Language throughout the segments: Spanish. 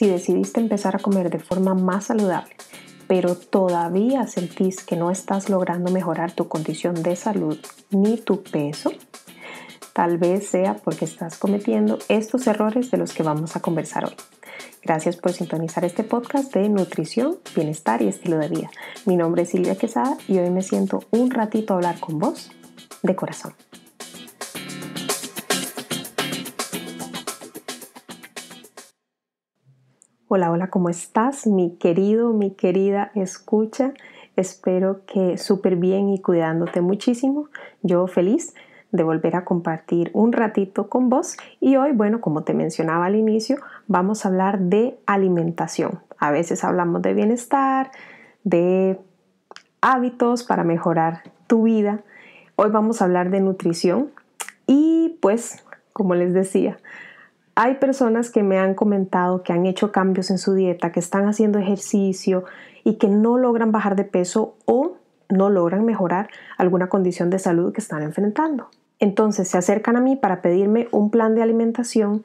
Si decidiste empezar a comer de forma más saludable, pero todavía sentís que no estás logrando mejorar tu condición de salud ni tu peso, tal vez sea porque estás cometiendo estos errores de los que vamos a conversar hoy. Gracias por sintonizar este podcast de nutrición, bienestar y estilo de vida. Mi nombre es Silvia Quesada y hoy me siento un ratito a hablar con vos de corazón. Hola, hola, ¿cómo estás? Mi querido, mi querida, escucha. Espero que súper bien y cuidándote muchísimo. Yo feliz de volver a compartir un ratito con vos y hoy, bueno, como te mencionaba al inicio, vamos a hablar de alimentación. A veces hablamos de bienestar, de hábitos para mejorar tu vida. Hoy vamos a hablar de nutrición y pues, como les decía, hay personas que me han comentado que han hecho cambios en su dieta, que están haciendo ejercicio y que no logran bajar de peso o no logran mejorar alguna condición de salud que están enfrentando. Entonces se acercan a mí para pedirme un plan de alimentación,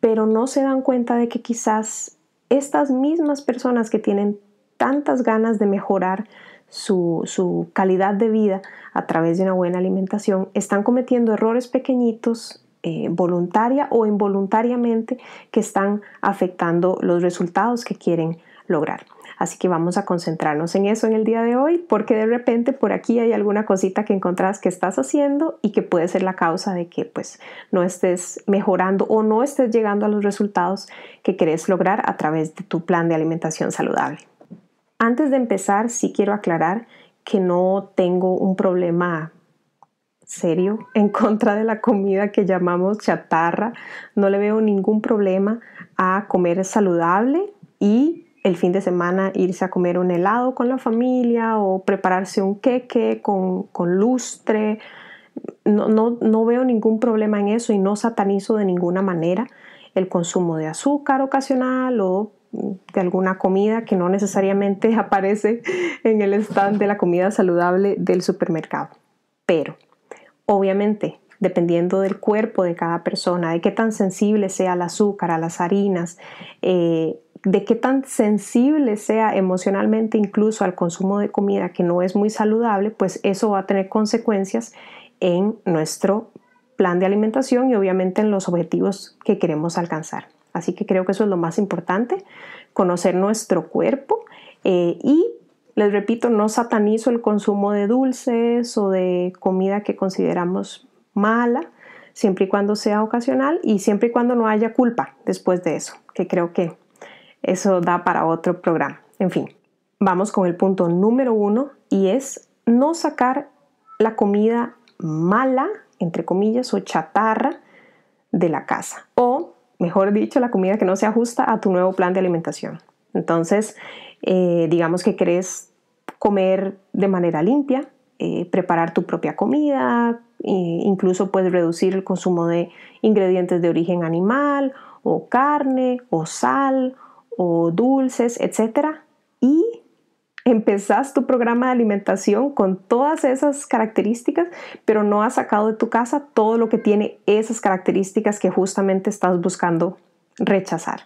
pero no se dan cuenta de que quizás estas mismas personas que tienen tantas ganas de mejorar su, calidad de vida a través de una buena alimentación están cometiendo errores pequeñitos eh, voluntaria o involuntariamente que están afectando los resultados que quieren lograr. Así que vamos a concentrarnos en eso en el día de hoy, porque de repente por aquí hay alguna cosita que encontrás que estás haciendo y que puede ser la causa de que pues no estés mejorando o no estés llegando a los resultados que querés lograr a través de tu plan de alimentación saludable. Antes de empezar, sí quiero aclarar que no tengo un problema serio en contra de la comida que llamamos chatarra. No le veo ningún problema a comer saludable y el fin de semana irse a comer un helado con la familia o prepararse un queque con, con lustre. No, no veo ningún problema en eso y no satanizo de ninguna manera el consumo de azúcar ocasional o de alguna comida que no necesariamente aparece en el stand de la comida saludable del supermercado. Pero Obviamente, dependiendo del cuerpo de cada persona, de qué tan sensible sea el azúcar, a las harinas, eh, de qué tan sensible sea emocionalmente incluso al consumo de comida que no es muy saludable, pues eso va a tener consecuencias en nuestro plan de alimentación y obviamente en los objetivos que queremos alcanzar. Así que creo que eso es lo más importante, conocer nuestro cuerpo eh, y les repito, no satanizo el consumo de dulces o de comida que consideramos mala, siempre y cuando sea ocasional y siempre y cuando no haya culpa después de eso, que creo que eso da para otro programa. En fin, vamos con el punto número uno y es no sacar la comida mala, entre comillas, o chatarra de la casa. O, mejor dicho, la comida que no se ajusta a tu nuevo plan de alimentación. Entonces, eh, digamos que querés comer de manera limpia, eh, preparar tu propia comida, eh, incluso puedes reducir el consumo de ingredientes de origen animal o carne o sal o dulces, etc. Y empezás tu programa de alimentación con todas esas características, pero no has sacado de tu casa todo lo que tiene esas características que justamente estás buscando rechazar.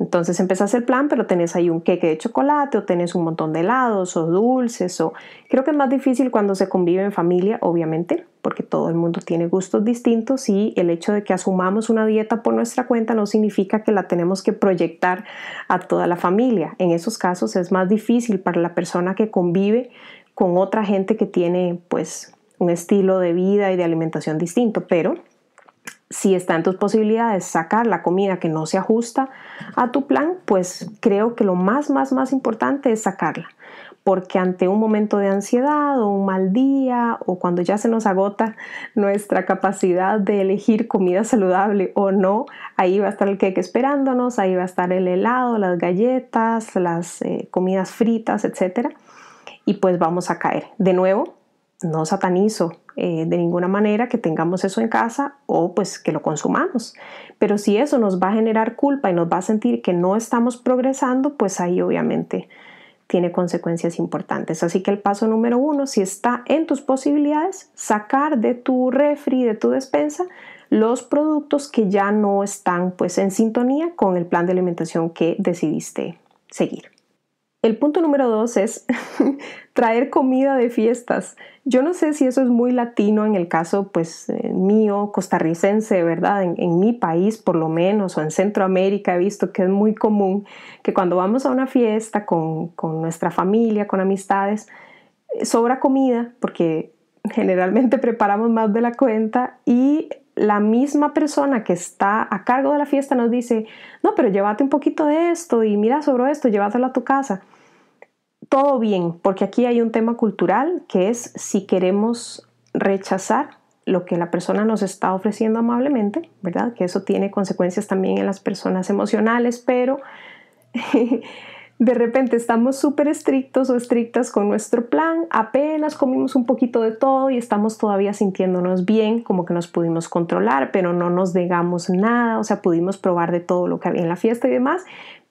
Entonces empezás el plan, pero tenés ahí un queque de chocolate o tenés un montón de helados o dulces o creo que es más difícil cuando se convive en familia, obviamente, porque todo el mundo tiene gustos distintos y el hecho de que asumamos una dieta por nuestra cuenta no significa que la tenemos que proyectar a toda la familia. En esos casos es más difícil para la persona que convive con otra gente que tiene pues un estilo de vida y de alimentación distinto, pero si está en tus posibilidades sacar la comida que no se ajusta a tu plan, pues creo que lo más, más, más importante es sacarla. Porque ante un momento de ansiedad o un mal día o cuando ya se nos agota nuestra capacidad de elegir comida saludable o no, ahí va a estar el cake esperándonos, ahí va a estar el helado, las galletas, las eh, comidas fritas, etc. Y pues vamos a caer. De nuevo, no satanizo eh, de ninguna manera que tengamos eso en casa o pues que lo consumamos. Pero si eso nos va a generar culpa y nos va a sentir que no estamos progresando, pues ahí obviamente tiene consecuencias importantes. Así que el paso número uno, si está en tus posibilidades, sacar de tu refri, de tu despensa, los productos que ya no están pues en sintonía con el plan de alimentación que decidiste seguir. El punto número dos es traer comida de fiestas. Yo no sé si eso es muy latino en el caso pues eh, mío, costarricense, ¿verdad? En, mi país por lo menos, o en Centroamérica he visto que es muy común que cuando vamos a una fiesta con, nuestra familia, con amistades, eh, sobra comida porque generalmente preparamos más de la cuenta y la misma persona que está a cargo de la fiesta nos dice, no, pero llévate un poquito de esto y mira, sobró esto, llévatelo a tu casa todo bien, porque aquí hay un tema cultural que es si queremos rechazar lo que la persona nos está ofreciendo amablemente, ¿verdad? Que eso tiene consecuencias también en las personas emocionales, pero de repente estamos súper estrictos o estrictas con nuestro plan, apenas comimos un poquito de todo y estamos todavía sintiéndonos bien, como que nos pudimos controlar, pero no nos negamos nada, o sea, pudimos probar de todo lo que había en la fiesta y demás,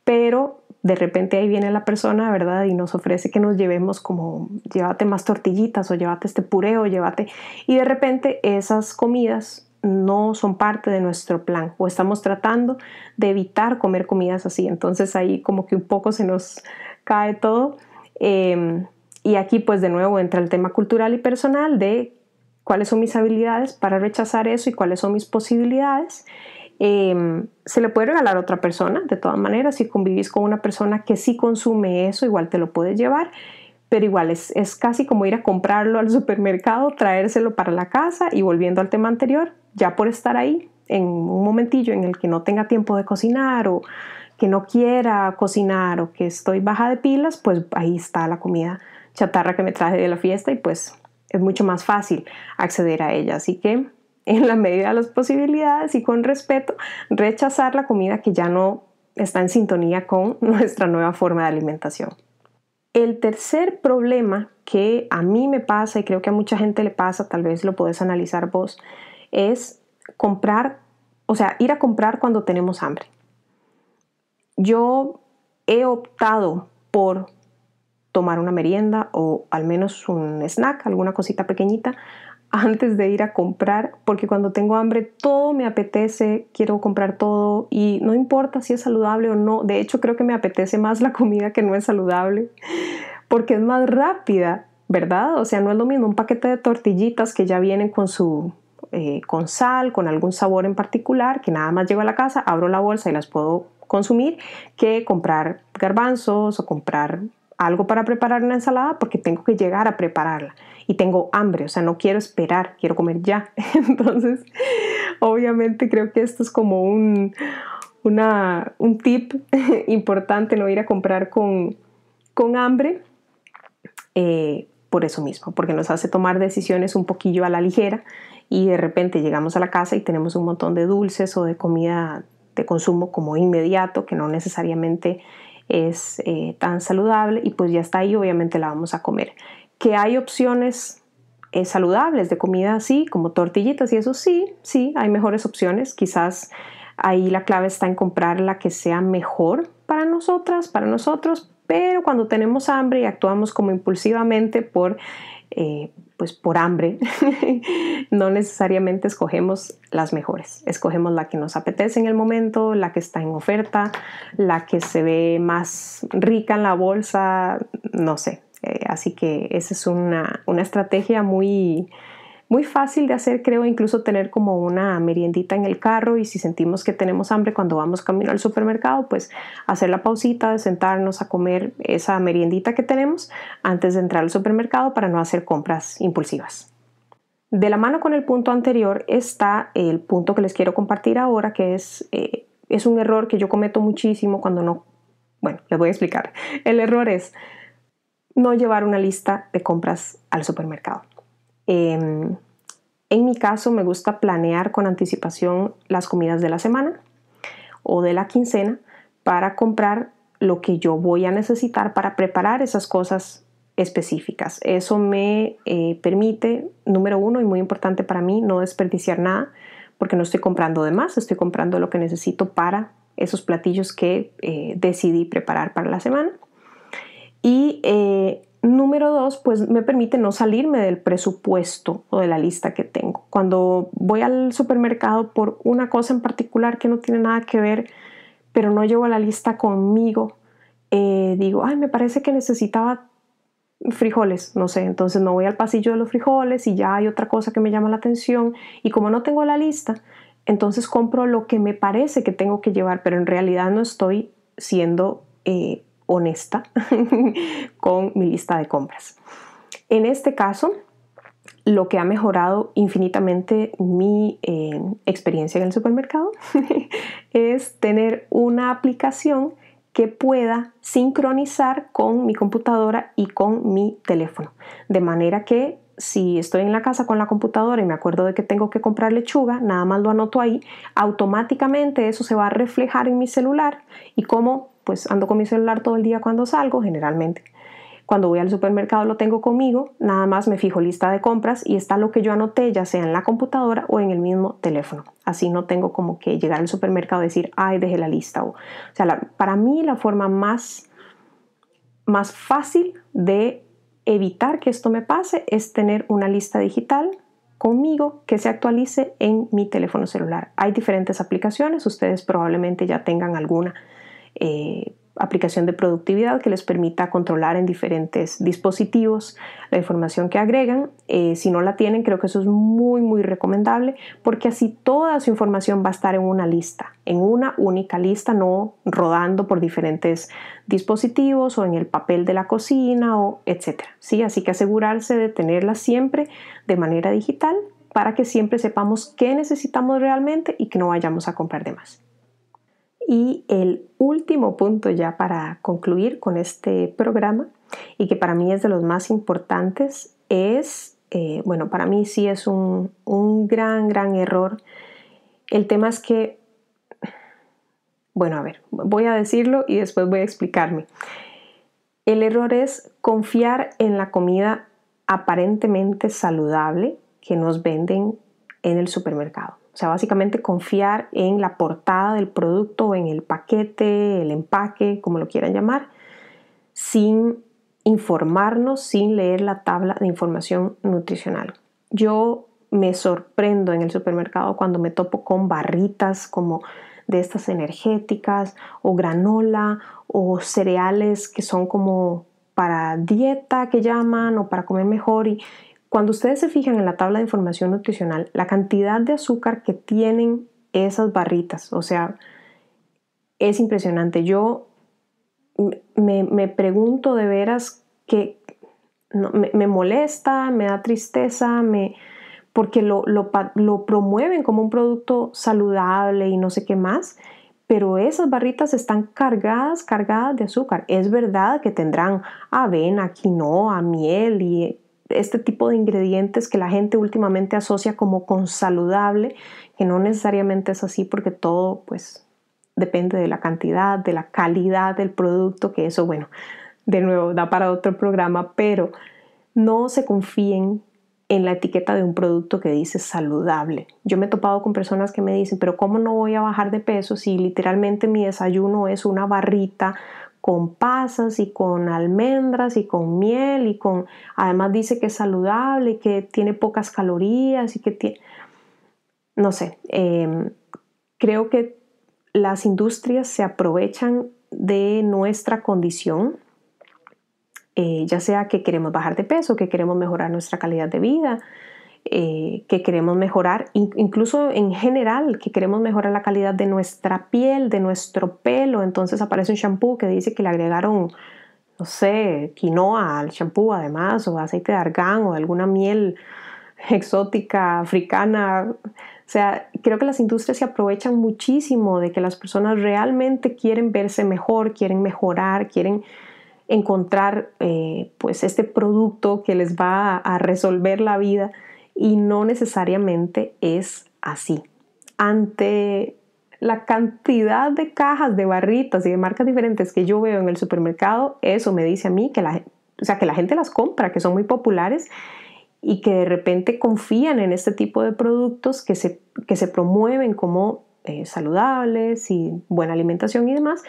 pero de repente ahí viene la persona, ¿verdad? Y nos ofrece que nos llevemos como, llévate más tortillitas o llévate este puré o llévate... Y de repente esas comidas no son parte de nuestro plan o estamos tratando de evitar comer comidas así. Entonces ahí como que un poco se nos cae todo. Em, y aquí pues de nuevo entra el tema cultural y personal de cuáles son mis habilidades para rechazar eso y cuáles son mis posibilidades Em, se le puede regalar a otra persona, de todas maneras, si convivís con una persona que sí consume eso, igual te lo puedes llevar, pero igual es, es casi como ir a comprarlo al supermercado, traérselo para la casa y volviendo al tema anterior, ya por estar ahí en un momentillo en el que no tenga tiempo de cocinar o que no quiera cocinar o que estoy baja de pilas, pues ahí está la comida chatarra que me traje de la fiesta y pues es mucho más fácil acceder a ella. Así que en la medida de las posibilidades y con respeto, rechazar la comida que ya no está en sintonía con nuestra nueva forma de alimentación. El tercer problema que a mí me pasa y creo que a mucha gente le pasa, tal vez lo podés analizar vos, es comprar, o sea, ir a comprar cuando tenemos hambre. Yo he optado por tomar una merienda o al menos un snack, alguna cosita pequeñita, antes de ir a comprar, porque cuando tengo hambre todo me apetece, quiero comprar todo y no importa si es saludable o no, de hecho creo que me apetece más la comida que no es saludable, porque es más rápida, ¿verdad? O sea, no es lo mismo un paquete de tortillitas que ya vienen con su... Eh, con sal, con algún sabor en particular, que nada más llego a la casa, abro la bolsa y las puedo consumir, que comprar garbanzos o comprar algo para preparar una ensalada porque tengo que llegar a prepararla y tengo hambre, o sea, no quiero esperar, quiero comer ya. Entonces, obviamente creo que esto es como un, una, un tip importante, no ir a comprar con, con hambre. Eh, por eso mismo, porque nos hace tomar decisiones un poquillo a la ligera y de repente llegamos a la casa y tenemos un montón de dulces o de comida de consumo como inmediato que no necesariamente es eh, tan saludable y pues ya está ahí, obviamente la vamos a comer. Que hay opciones eh, saludables de comida así, como tortillitas y eso sí, sí, hay mejores opciones. Quizás ahí la clave está en comprar la que sea mejor para nosotras, para nosotros, pero cuando tenemos hambre y actuamos como impulsivamente por eh, pues por hambre, no necesariamente escogemos las mejores. Escogemos la que nos apetece en el momento, la que está en oferta, la que se ve más rica en la bolsa, no sé. Eh, así que esa es una, una estrategia muy muy fácil de hacer, creo, incluso tener como una meriendita en el carro y si sentimos que tenemos hambre cuando vamos camino al supermercado, pues hacer la pausita de sentarnos a comer esa meriendita que tenemos antes de entrar al supermercado para no hacer compras impulsivas. De la mano con el punto anterior está el punto que les quiero compartir ahora, que es, eh, es un error que yo cometo muchísimo cuando no... Bueno, les voy a explicar. El error es no llevar una lista de compras al supermercado. Em, en mi caso me gusta planear con anticipación las comidas de la semana o de la quincena para comprar lo que yo voy a necesitar para preparar esas cosas específicas. Eso me eh, permite, número uno, y muy importante para mí, no desperdiciar nada, porque no estoy comprando de más, estoy comprando lo que necesito para esos platillos que eh, decidí preparar para la semana. Y eh, Número dos, pues me permite no salirme del presupuesto o de la lista que tengo. Cuando voy al supermercado por una cosa en particular que no tiene nada que ver, pero no llevo la lista conmigo, eh, digo, ay, me parece que necesitaba frijoles, no sé, entonces me voy al pasillo de los frijoles y ya hay otra cosa que me llama la atención y como no tengo la lista, entonces compro lo que me parece que tengo que llevar, pero en realidad no estoy siendo eh, honesta con mi lista de compras. En este caso, lo que ha mejorado infinitamente mi eh, experiencia en el supermercado es tener una aplicación que pueda sincronizar con mi computadora y con mi teléfono. De manera que si estoy en la casa con la computadora y me acuerdo de que tengo que comprar lechuga, nada más lo anoto ahí, automáticamente eso se va a reflejar en mi celular y como pues ando con mi celular todo el día cuando salgo, generalmente. Cuando voy al supermercado lo tengo conmigo, nada más me fijo lista de compras y está lo que yo anoté, ya sea en la computadora o en el mismo teléfono. Así no tengo como que llegar al supermercado y decir, ay, dejé la lista. O, sea, para mí la forma más, más fácil de evitar que esto me pase es tener una lista digital conmigo que se actualice en mi teléfono celular. Hay diferentes aplicaciones, ustedes probablemente ya tengan alguna eh, aplicación de productividad que les permita controlar en diferentes dispositivos la información que agregan. Eh, si no la tienen, creo que eso es muy, muy recomendable porque así toda su información va a estar en una lista, en una única lista, no rodando por diferentes dispositivos o en el papel de la cocina o etcétera. ¿sí? Así que asegurarse de tenerla siempre de manera digital para que siempre sepamos qué necesitamos realmente y que no vayamos a comprar de más. Y el último punto ya para concluir con este programa y que para mí es de los más importantes es, eh, bueno, para mí sí es un, un gran, gran error. El tema es que, bueno, a ver, voy a decirlo y después voy a explicarme. El error es confiar en la comida aparentemente saludable que nos venden en el supermercado. O sea, básicamente confiar en la portada del producto, en el paquete, el empaque, como lo quieran llamar, sin informarnos, sin leer la tabla de información nutricional. Yo me sorprendo en el supermercado cuando me topo con barritas como de estas energéticas o granola o cereales que son como para dieta que llaman o para comer mejor y, cuando ustedes se fijan en la tabla de información nutricional, la cantidad de azúcar que tienen esas barritas, o sea, es impresionante. Yo me, pregunto de veras que me, molesta, me da tristeza, me, porque lo, lo promueven como un producto saludable y no sé qué más, pero esas barritas están cargadas, cargadas de azúcar. Es verdad que tendrán avena, quinoa, miel y este tipo de ingredientes que la gente últimamente asocia como con saludable, que no necesariamente es así porque todo pues depende de la cantidad, de la calidad del producto, que eso bueno, de nuevo da para otro programa, pero no se confíen en la etiqueta de un producto que dice saludable. Yo me he topado con personas que me dicen, pero ¿cómo no voy a bajar de peso si literalmente mi desayuno es una barrita con pasas y con almendras y con miel y con además dice que es saludable y que tiene pocas calorías y que tiene no sé em, creo que las industrias se aprovechan de nuestra condición eh, ya sea que queremos bajar de peso que queremos mejorar nuestra calidad de vida eh, que queremos mejorar, incluso en general, que queremos mejorar la calidad de nuestra piel, de nuestro pelo. Entonces aparece un shampoo que dice que le agregaron, no sé, quinoa al shampoo además, o aceite de argán, o alguna miel exótica, africana. O sea, creo que las industrias se aprovechan muchísimo de que las personas realmente quieren verse mejor, quieren mejorar, quieren encontrar eh, pues este producto que les va a resolver la vida y no necesariamente es así. Ante la cantidad de cajas, de barritas y de marcas diferentes que yo veo en el supermercado, eso me dice a mí que la, o sea, que la gente las compra, que son muy populares y que de repente confían en este tipo de productos que se, que se promueven como eh, saludables y buena alimentación y demás,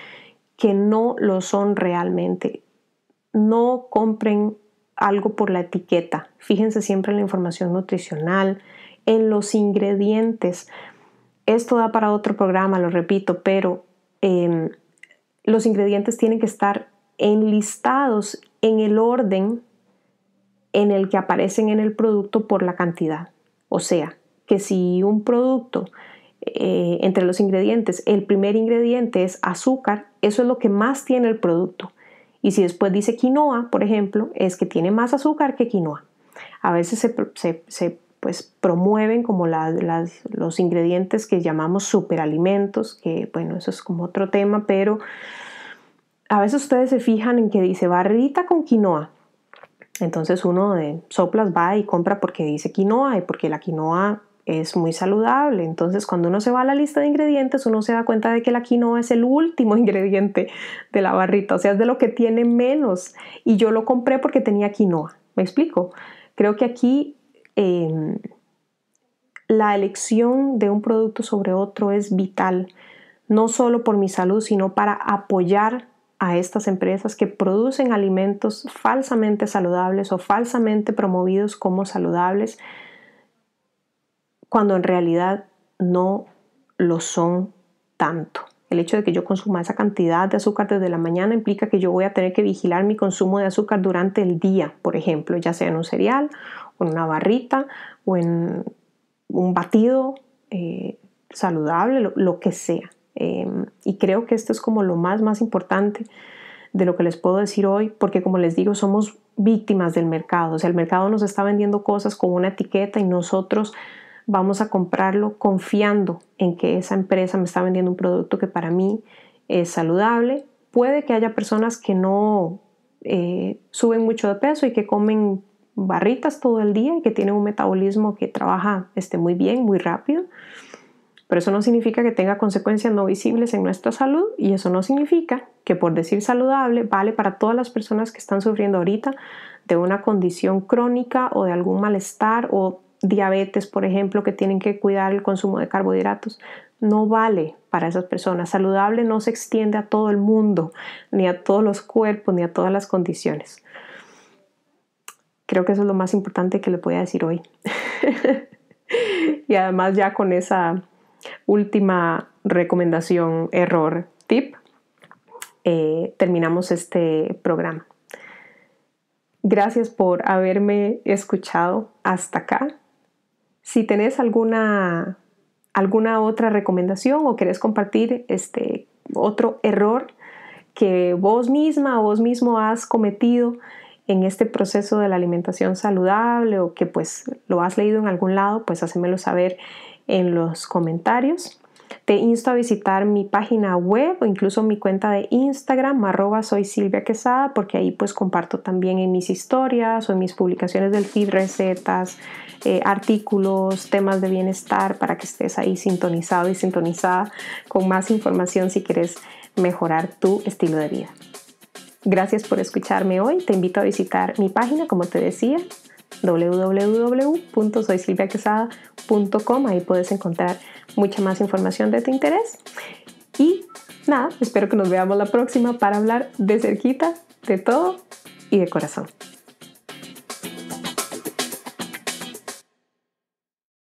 que no lo son realmente. No compren algo por la etiqueta. Fíjense siempre en la información nutricional, en los ingredientes. Esto da para otro programa, lo repito, pero em, los ingredientes tienen que estar enlistados en el orden en el que aparecen en el producto por la cantidad. O sea, que si un producto eh, entre los ingredientes, el primer ingrediente es azúcar, eso es lo que más tiene el producto. Y si después dice quinoa, por ejemplo, es que tiene más azúcar que quinoa. A veces se, pues, promueven como las, los ingredientes que llamamos superalimentos, que bueno, eso es como otro tema, pero a veces ustedes se fijan en que dice barrita con quinoa. Entonces uno de soplas va y compra porque dice quinoa y porque la quinoa es muy saludable. Entonces, cuando uno se va a la lista de ingredientes, uno se da cuenta de que la quinoa es el último ingrediente de la barrita, o sea, es de lo que tiene menos. Y yo lo compré porque tenía quinoa, ¿me explico? Creo que aquí em, la elección de un producto sobre otro es vital, no solo por mi salud, sino para apoyar a estas empresas que producen alimentos falsamente saludables o falsamente promovidos como saludables cuando en realidad no lo son tanto. El hecho de que yo consuma esa cantidad de azúcar desde la mañana implica que yo voy a tener que vigilar mi consumo de azúcar durante el día, por ejemplo, ya sea en un cereal, o en una barrita, o en un batido eh, saludable, lo, que sea. Em, y creo que esto es como lo más, más importante de lo que les puedo decir hoy, porque como les digo, somos víctimas del mercado. O sea, el mercado nos está vendiendo cosas con una etiqueta y nosotros vamos a comprarlo confiando en que esa empresa me está vendiendo un producto que para mí es saludable. Puede que haya personas que no eh, suben mucho de peso y que comen barritas todo el día y que tienen un metabolismo que trabaja este, muy bien, muy rápido. Pero eso no significa que tenga consecuencias no visibles en nuestra salud y eso no significa que por decir saludable vale para todas las personas que están sufriendo ahorita de una condición crónica o de algún malestar o diabetes, por ejemplo, que tienen que cuidar el consumo de carbohidratos. No vale para esas personas. Saludable no se extiende a todo el mundo, ni a todos los cuerpos, ni a todas las condiciones. Creo que eso es lo más importante que le voy a decir hoy. y además ya con esa última recomendación, error, tip, eh, terminamos este programa. Gracias por haberme escuchado hasta acá. Si tenés alguna, alguna otra recomendación o querés compartir este otro error que vos misma o vos mismo has cometido en este proceso de la alimentación saludable o que pues lo has leído en algún lado, pues hacémelo saber en los comentarios. Te insto a visitar mi página web o incluso mi cuenta de Instagram, arroba soy Silvia Quesada, porque ahí pues comparto también en mis historias o en mis publicaciones del feed recetas, eh, artículos, temas de bienestar para que estés ahí sintonizado y sintonizada con más información si quieres mejorar tu estilo de vida. Gracias por escucharme hoy. Te invito a visitar mi página, como te decía, www.soysilviaquesada.com. Ahí puedes encontrar mucha más información de tu interés. Y nada, espero que nos veamos la próxima para hablar de cerquita, de todo y de corazón.